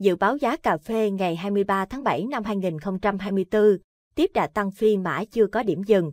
Dự báo giá cà phê ngày 23 tháng 7 năm 2024 tiếp đà tăng phi mã chưa có điểm dừng.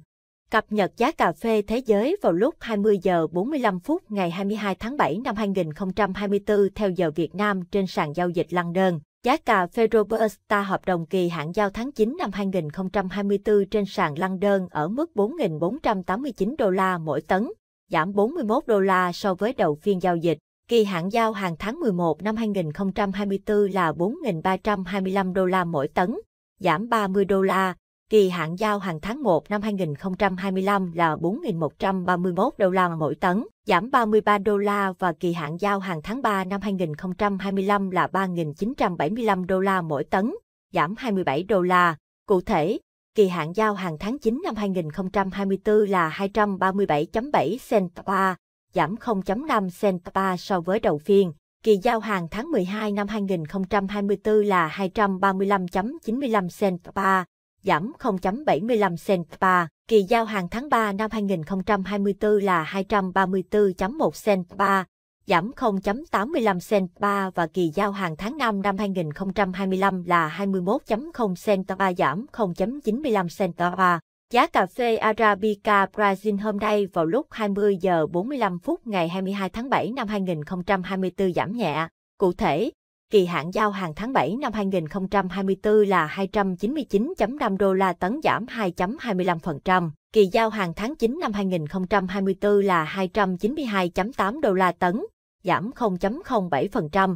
Cập nhật giá cà phê thế giới vào lúc 20 giờ 45 phút ngày 22 tháng 7 năm 2024 theo giờ Việt Nam trên sàn giao dịch London. Giá cà phê Robusta hợp đồng kỳ hạn giao tháng 9 năm 2024 trên sàn London ở mức 4.489 đô la mỗi tấn, giảm 41 đô la so với đầu phiên giao dịch. Kỳ hạn giao hàng tháng 11 năm 2024 là 4.325 đô la mỗi tấn, giảm 30 đô la. Kỳ hạn giao hàng tháng 1 năm 2025 là 4.131 đô la mỗi tấn, giảm 33 đô la và kỳ hạn giao hàng tháng 3 năm 2025 là 3.975 đô la mỗi tấn, giảm 27 đô la. Cụ thể, kỳ hạn giao hàng tháng 9 năm 2024 là 237.7 cent per giảm 0.5 cent pa so với đầu phiên. Kỳ giao hàng tháng 12 năm 2024 là 235.95 cent pa, giảm 0.75 cent pa. Kỳ giao hàng tháng 3 năm 2024 là 234.1 cent pa, giảm 0.85 cent pa và kỳ giao hàng tháng 5 năm 2025 là 21.0 cent pa giảm 0.95 cent pa. Giá cà phê Arabica Brazil hôm nay vào lúc 20 giờ 45 phút ngày 22 tháng 7 năm 2024 giảm nhẹ. Cụ thể, kỳ hạn giao hàng tháng 7 năm 2024 là 299.5 đô la tấn giảm 2.25%, kỳ giao hàng tháng 9 năm 2024 là 292.8 đô la tấn, giảm 0.07%,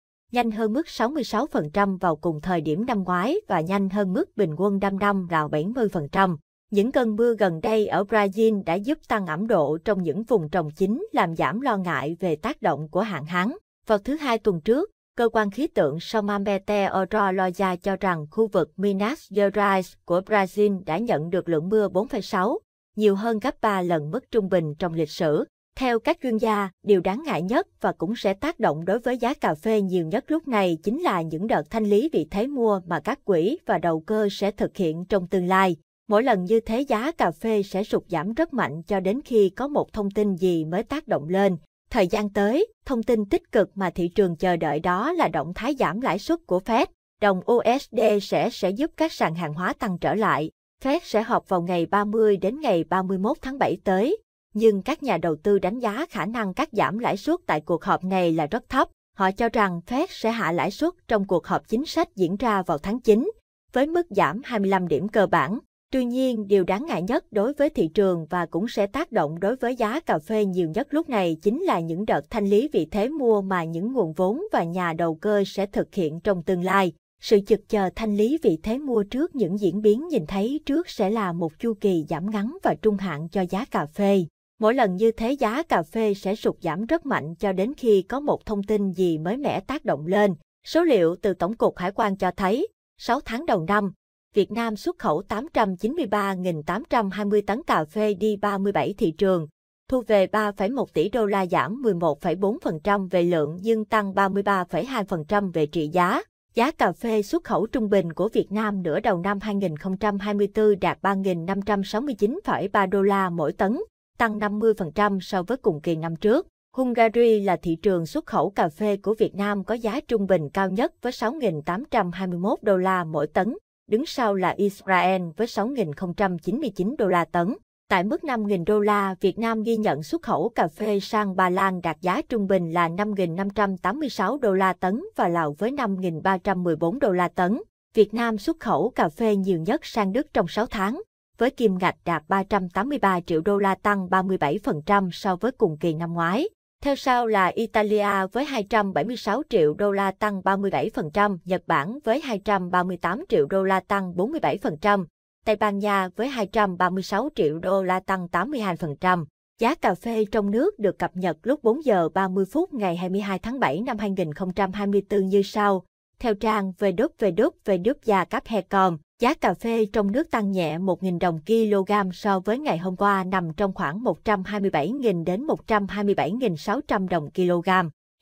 nhanh hơn mức 66% vào cùng thời điểm năm ngoái và nhanh hơn mức bình quân năm năm là 70%. Những cơn mưa gần đây ở Brazil đã giúp tăng ẩm độ trong những vùng trồng chính làm giảm lo ngại về tác động của hạn hán. Vào thứ hai tuần trước, cơ quan khí tượng Somambete Oroloya cho rằng khu vực Minas Gerais của Brazil đã nhận được lượng mưa 4,6, nhiều hơn gấp 3 lần mức trung bình trong lịch sử. Theo các chuyên gia, điều đáng ngại nhất và cũng sẽ tác động đối với giá cà phê nhiều nhất lúc này chính là những đợt thanh lý vị thế mua mà các quỹ và đầu cơ sẽ thực hiện trong tương lai. Mỗi lần như thế giá cà phê sẽ sụt giảm rất mạnh cho đến khi có một thông tin gì mới tác động lên. Thời gian tới, thông tin tích cực mà thị trường chờ đợi đó là động thái giảm lãi suất của Fed. Đồng USD sẽ sẽ giúp các sàn hàng hóa tăng trở lại. Fed sẽ họp vào ngày 30 đến ngày 31 tháng 7 tới nhưng các nhà đầu tư đánh giá khả năng cắt giảm lãi suất tại cuộc họp này là rất thấp. Họ cho rằng Fed sẽ hạ lãi suất trong cuộc họp chính sách diễn ra vào tháng 9, với mức giảm 25 điểm cơ bản. Tuy nhiên, điều đáng ngại nhất đối với thị trường và cũng sẽ tác động đối với giá cà phê nhiều nhất lúc này chính là những đợt thanh lý vị thế mua mà những nguồn vốn và nhà đầu cơ sẽ thực hiện trong tương lai. Sự chực chờ thanh lý vị thế mua trước những diễn biến nhìn thấy trước sẽ là một chu kỳ giảm ngắn và trung hạn cho giá cà phê. Mỗi lần như thế giá cà phê sẽ sụt giảm rất mạnh cho đến khi có một thông tin gì mới mẻ tác động lên. Số liệu từ Tổng cục Hải quan cho thấy, 6 tháng đầu năm, Việt Nam xuất khẩu 893.820 tấn cà phê đi 37 thị trường, thu về 3,1 tỷ đô la giảm 11,4% về lượng nhưng tăng 33,2% về trị giá. Giá cà phê xuất khẩu trung bình của Việt Nam nửa đầu năm 2024 đạt 3.569,3 đô la mỗi tấn, tăng 50% so với cùng kỳ năm trước. Hungary là thị trường xuất khẩu cà phê của Việt Nam có giá trung bình cao nhất với 6.821 đô la mỗi tấn, đứng sau là Israel với 6.099 đô la tấn. Tại mức 5.000 đô la, Việt Nam ghi nhận xuất khẩu cà phê sang Ba Lan đạt giá trung bình là 5.586 đô la tấn và Lào với 5.314 đô la tấn. Việt Nam xuất khẩu cà phê nhiều nhất sang Đức trong 6 tháng với kim ngạch đạt 383 triệu đô la tăng 37% so với cùng kỳ năm ngoái. Theo sau là Italia với 276 triệu đô la tăng 37%, Nhật Bản với 238 triệu đô la tăng 47%, Tây Ban Nha với 236 triệu đô la tăng 82%. Giá cà phê trong nước được cập nhật lúc 4 giờ 30 phút ngày 22 tháng 7 năm 2024 như sau theo trang về đốt về đốt về đốt và các hè còn Giá cà phê trong nước tăng nhẹ 1.000 đồng kg so với ngày hôm qua nằm trong khoảng 127.000 đến 127.600 đồng kg.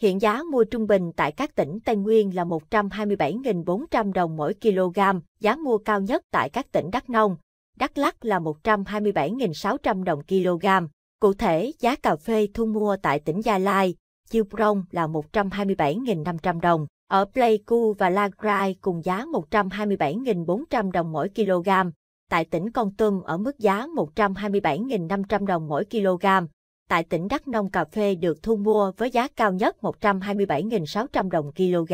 Hiện giá mua trung bình tại các tỉnh Tây Nguyên là 127.400 đồng mỗi kg, giá mua cao nhất tại các tỉnh Đắk Nông, Đắk lắc là 127.600 đồng kg. Cụ thể, giá cà phê thu mua tại tỉnh Gia Lai, Chiêu Prong là 127.500 đồng. Ở Pleiku và Lagrai cùng giá 127.400 đồng mỗi kg, tại tỉnh Con Tum ở mức giá 127.500 đồng mỗi kg, tại tỉnh Đắk Nông cà phê được thu mua với giá cao nhất 127.600 đồng kg.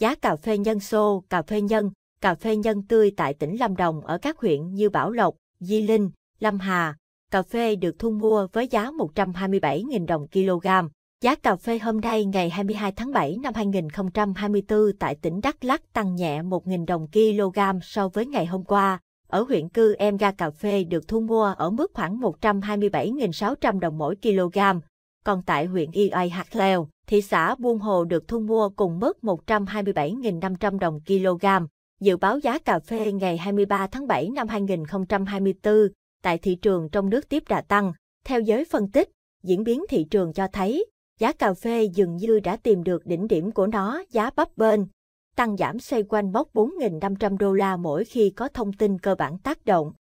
Giá cà phê nhân xô, cà phê nhân, cà phê nhân tươi tại tỉnh Lâm Đồng ở các huyện như Bảo Lộc, Di Linh, Lâm Hà, cà phê được thu mua với giá 127.000 đồng kg. Giá cà phê hôm nay ngày 22 tháng 7 năm 2024 tại tỉnh Đắk Lắk tăng nhẹ 1.000 đồng kg so với ngày hôm qua. Ở huyện Cư Em Ga cà phê được thu mua ở mức khoảng 127.600 đồng mỗi kg, còn tại huyện Ioi Hạt Lèo, thị xã Buôn Hồ được thu mua cùng mức 127.500 đồng kg. Dự báo giá cà phê ngày 23 tháng 7 năm 2024 tại thị trường trong nước tiếp đà tăng. Theo giới phân tích, diễn biến thị trường cho thấy giá cà phê dường như đã tìm được đỉnh điểm của nó, giá bấp bên tăng giảm xoay quanh mốc 4.500 đô la mỗi khi có thông tin cơ bản tác động.